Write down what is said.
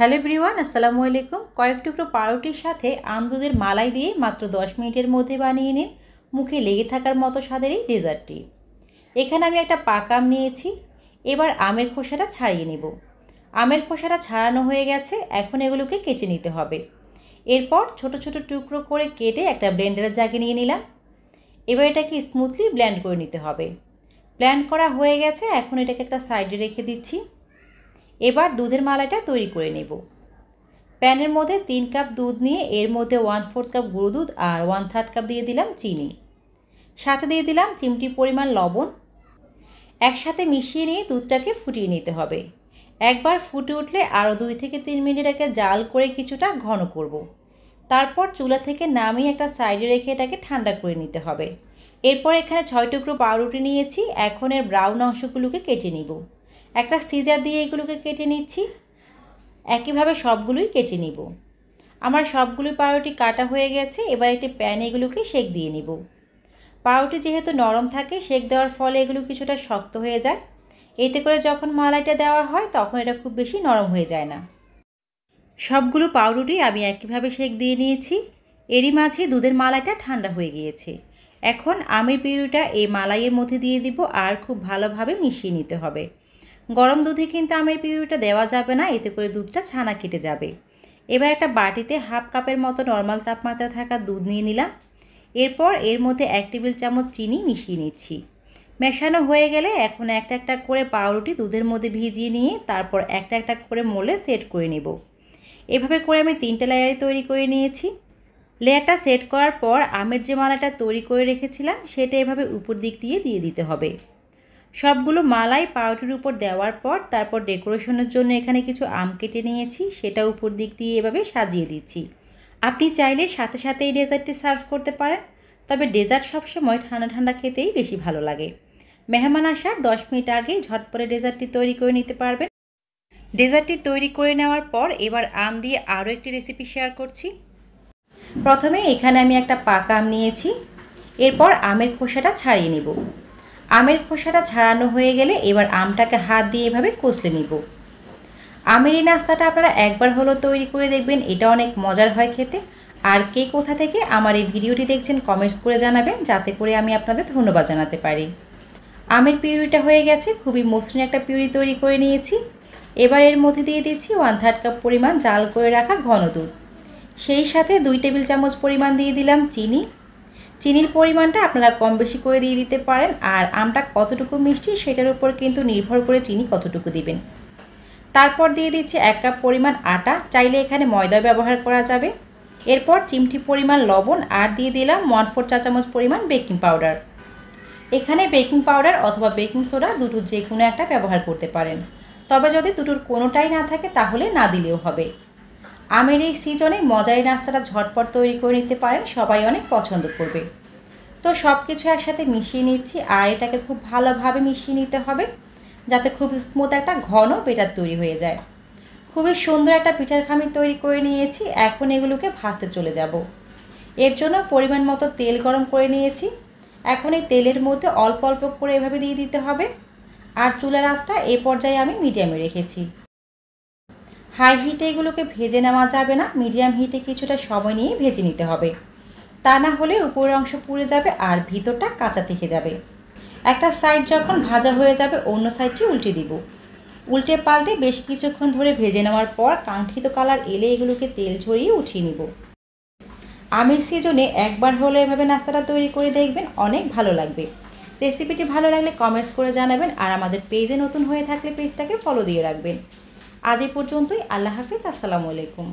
Hello everyone আসসালামু আলাইকুম কয়েক টুকরো পাউরুটির সাথে দুধের মালাই দিয়ে মাত্র 10 মিনিটের মধ্যে বানিয়ে নিন মুখে লেগে থাকার মতো স্বাদের এই ডেজার্টটি এখানে আমি একটা পাকা আম নিয়েছি এবার আমের খোসাটা ছাড়িয়ে নেব আমের খোসাটা ছাড়ানো হয়ে গেছে এখন এগুলোকে কেচে নিতে হবে এরপর ছোট ছোট টুকরো করে কেটে একটা ব্লেন্ডারের জাগে নিয়ে নিলাম এবার এটাকে স্মুথলি ব্ল্যান্ড করে নিতে হবে ব্ল্যান্ড করা হয়ে গেছে এখন এটাকে একটা সাইডে রেখে দিচ্ছি এবার দুধের মালাইটা তৈরি করে নেব প্যানের মধ্যে তিন কাপ দুধ নিয়ে এর মধ্যে ওয়ান ফোর্থ কাপ গুঁড়ো দুধ আর ওয়ান থার্ড কাপ দিয়ে দিলাম চিনি সাথে দিয়ে দিলাম চিমটি পরিমাণ লবণ একসাথে মিশিয়ে নিয়ে দুধটাকে ফুটিয়ে নিতে হবে একবার ফুটে উঠলে আরও দুই থেকে তিন মিনিট এটাকে জাল করে কিছুটা ঘন করব। তারপর চুলা থেকে নামিয়ে একটা সাইডে রেখে এটাকে ঠান্ডা করে নিতে হবে এরপর এখানে ছয় টুকরো পাউরুটি নিয়েছি এখন এর ব্রাউন অংশগুলোকে কেটে নিব একটা সিজার দিয়ে এগুলোকে কেটে নিচ্ছি একইভাবে সবগুলোই কেটে নিব আমার সবগুলো পাউরুটি কাটা হয়ে গেছে এবার একটি প্যান এগুলোকে শেক দিয়ে নিব পাউরুটি যেহেতু নরম থাকে শেক দেওয়ার ফলে এগুলো কিছুটা শক্ত হয়ে যায় এতে করে যখন মালাইটা দেওয়া হয় তখন এটা খুব বেশি নরম হয়ে যায় না সবগুলো পাউরুটি আমি একইভাবে শেক দিয়ে নিয়েছি এরই মাঝে দুধের মালাইটা ঠান্ডা হয়ে গিয়েছে এখন আমের পিউরিটা এই মালাইয়ের মধ্যে দিয়ে দিব আর খুব ভালোভাবে মিশিয়ে নিতে হবে গরম দুধে কিন্তু আমের পিউরিটা দেওয়া যাবে না এতে করে দুধটা ছানা কেটে যাবে এবার একটা বাটিতে হাফ কাপের মতো নর্মাল তাপমাত্রা থাকা দুধ নিয়ে নিলাম এরপর এর মধ্যে এক টেবিল চামচ চিনি মিশিয়ে নিচ্ছি মেশানো হয়ে গেলে এখন একটা একটা করে পাউরুটি দুধের মধ্যে ভিজিয়ে নিয়ে তারপর একটা একটা করে মোলে সেট করে নেব এভাবে করে আমি তিনটে লেয়ারই তৈরি করে নিয়েছি লেয়ারটা সেট করার পর আমের যে মালাটা তৈরি করে রেখেছিলাম সেটা এভাবে উপর দিক দিয়ে দিয়ে দিতে হবে সবগুলো মালাই পাউটির উপর দেওয়ার পর তারপর ডেকোরেশনের জন্য এখানে কিছু আম কেটে নিয়েছি সেটা উপর দিক দিয়ে এভাবে সাজিয়ে দিচ্ছি আপনি চাইলে সাথে সাথে এই ডেজার্টটি সার্ভ করতে পারেন তবে ডেজার্ট সবসময় ঠান্ডা ঠান্ডা খেতেই বেশি ভালো লাগে মেহমান আসার দশ মিনিট আগে ঝটপরে ডেজার্টটি তৈরি করে নিতে পারবেন ডেজার্টটি তৈরি করে নেওয়ার পর এবার আম দিয়ে আরও একটি রেসিপি শেয়ার করছি প্রথমে এখানে আমি একটা পাকা আম নিয়েছি এরপর আমের খোসাটা ছাড়িয়ে নেব আমের খোসাটা ছাড়ানো হয়ে গেলে এবার আমটাকে হাত দিয়ে এভাবে কষলে নিব আমের এই নাস্তাটা আপনারা একবার হলো তৈরি করে দেখবেন এটা অনেক মজার হয় খেতে আর কে কোথা থেকে আমার এই ভিডিওটি দেখছেন কমেন্টস করে জানাবেন যাতে করে আমি আপনাদের ধন্যবাদ জানাতে পারি আমের পিউরিটা হয়ে গেছে খুবই মসৃণ একটা পিউরি তৈরি করে নিয়েছি এবার এর মধ্যে দিয়ে দিচ্ছি ওয়ান থার্ড কাপ পরিমাণ জাল করে রাখা ঘন দুধ সেই সাথে দুই টেবিল চামচ পরিমাণ দিয়ে দিলাম চিনি চিনির পরিমাণটা আপনারা কম বেশি করে দিয়ে দিতে পারেন আর আমটা কতটুকু মিষ্টি সেটার উপর কিন্তু নির্ভর করে চিনি কতটুকু দিবেন তারপর দিয়ে দিচ্ছে এক কাপ পরিমাণ আটা চাইলে এখানে ময়দা ব্যবহার করা যাবে এরপর চিমটি পরিমাণ লবণ আর দিয়ে দিলাম ওয়ান ফোর চা চামচ পরিমাণ বেকিং পাউডার এখানে বেকিং পাউডার অথবা বেকিং সোডা দুটোর যে কোনো একটা ব্যবহার করতে পারেন তবে যদি দুটোর কোনোটাই না থাকে তাহলে না দিলেও হবে আমের এই সিজনে মজার নাস্তাটা ঝটপট তৈরি করে নিতে পারেন সবাই অনেক পছন্দ করবে তো সব কিছু একসাথে মিশিয়ে নিচ্ছি আর এটাকে খুব ভালোভাবে মিশিয়ে নিতে হবে যাতে খুব স্মুথ একটা ঘন পেটার তৈরি হয়ে যায় খুবই সুন্দর একটা পিঠার খামির তৈরি করে নিয়েছি এখন এগুলোকে ভাজতে চলে যাব এর জন্য পরিমাণ মতো তেল গরম করে নিয়েছি এখন এই তেলের মধ্যে অল্প অল্প করে এভাবে দিয়ে দিতে হবে আর চুলার রাস্তা এ পর্যায়ে আমি মিডিয়ামে রেখেছি হাই হিটে এগুলোকে ভেজে নেওয়া যাবে না মিডিয়াম হিটে কিছুটা সময় নিয়ে ভেজে নিতে হবে তা না হলে উপরের অংশ পুড়ে যাবে আর ভিতরটা কাঁচা থেকে যাবে একটা সাইড যখন ভাজা হয়ে যাবে অন্য সাইডটি উল্টে দিব উল্টে পাল্টে বেশ কিছুক্ষণ ধরে ভেজে নেওয়ার পর কাঙ্ক্ষিত কালার এলে এগুলোকে তেল ঝরিয়ে উঠিয়ে নিব আমের সিজনে একবার হলে এভাবে নাস্তাটা তৈরি করে দেখবেন অনেক ভালো লাগবে রেসিপিটি ভালো লাগলে কমেন্টস করে জানাবেন আর আমাদের পেজে নতুন হয়ে থাকলে পেজটাকে ফলো দিয়ে রাখবেন আজ এই পর্যন্তই আল্লাহ হাফিজ আসসালামু আলাইকুম